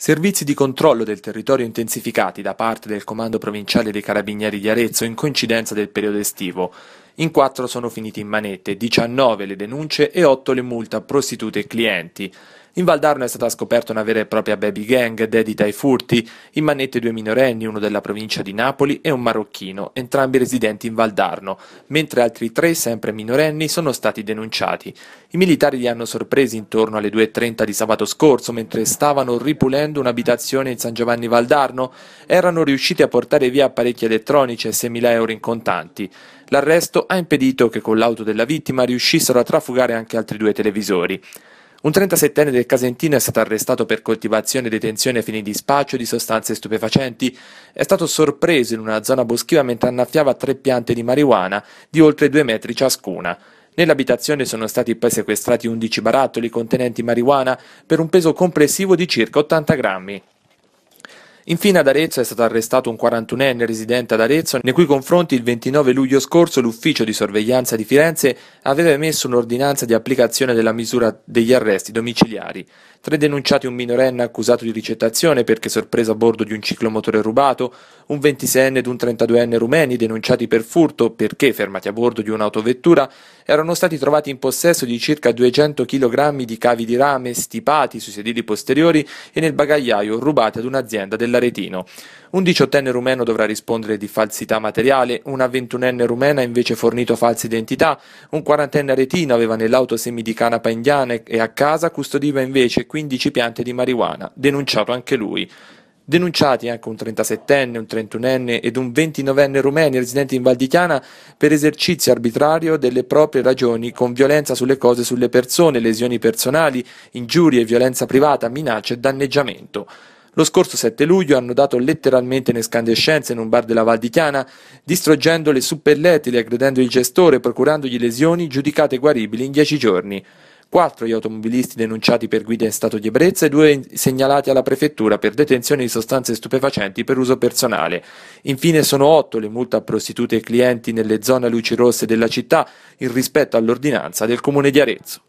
Servizi di controllo del territorio intensificati da parte del Comando provinciale dei Carabinieri di Arezzo in coincidenza del periodo estivo. In 4 sono finiti in manette, 19 le denunce e 8 le multe a prostitute e clienti. In Valdarno è stata scoperta una vera e propria baby gang dedita ai furti, in manette due minorenni, uno della provincia di Napoli e un marocchino, entrambi residenti in Valdarno, mentre altri tre, sempre minorenni, sono stati denunciati. I militari li hanno sorpresi intorno alle 2.30 di sabato scorso, mentre stavano ripulendo un'abitazione in San Giovanni Valdarno, erano riusciti a portare via apparecchi elettronici e 6.000 euro in contanti. L'arresto ha impedito che con l'auto della vittima riuscissero a trafugare anche altri due televisori. Un 37enne del Casentino è stato arrestato per coltivazione, e detenzione a fini di spaccio di sostanze stupefacenti. È stato sorpreso in una zona boschiva mentre annaffiava tre piante di marijuana di oltre due metri ciascuna. Nell'abitazione sono stati poi sequestrati 11 barattoli contenenti marijuana per un peso complessivo di circa 80 grammi. Infine ad Arezzo è stato arrestato un 41enne residente ad Arezzo, nei cui confronti il 29 luglio scorso l'ufficio di sorveglianza di Firenze aveva emesso un'ordinanza di applicazione della misura degli arresti domiciliari. Tra i denunciati un minorenne accusato di ricettazione perché sorpreso a bordo di un ciclomotore rubato, un 26enne ed un 32enne rumeni denunciati per furto perché, fermati a bordo di un'autovettura, erano stati trovati in possesso di circa 200 kg di cavi di rame stipati sui sedili posteriori e nel bagagliaio rubati ad un'azienda della dell'Aretino. Un diciottenne rumeno dovrà rispondere di falsità materiale, una ventunenne rumena ha invece fornito false identità, un quarantenne aretino aveva nell'auto semi di canapa indiana e a casa custodiva invece 15 piante di marijuana, denunciato anche lui. Denunciati anche un 37enne, un 31enne ed un 29enne rumeni residenti in Val di Chiana per esercizio arbitrario delle proprie ragioni con violenza sulle cose e sulle persone, lesioni personali, ingiurie, violenza privata, minacce e danneggiamento. Lo scorso 7 luglio hanno dato letteralmente in escandescenza in un bar della Val di Chiana, distruggendo le suppellettili e aggredendo il gestore, procurandogli lesioni giudicate guaribili in 10 giorni. Quattro gli automobilisti denunciati per guida in stato di ebbrezza e due segnalati alla prefettura per detenzione di sostanze stupefacenti per uso personale. Infine sono otto le multe a prostitute e clienti nelle zone luci rosse della città in rispetto all'ordinanza del comune di Arezzo.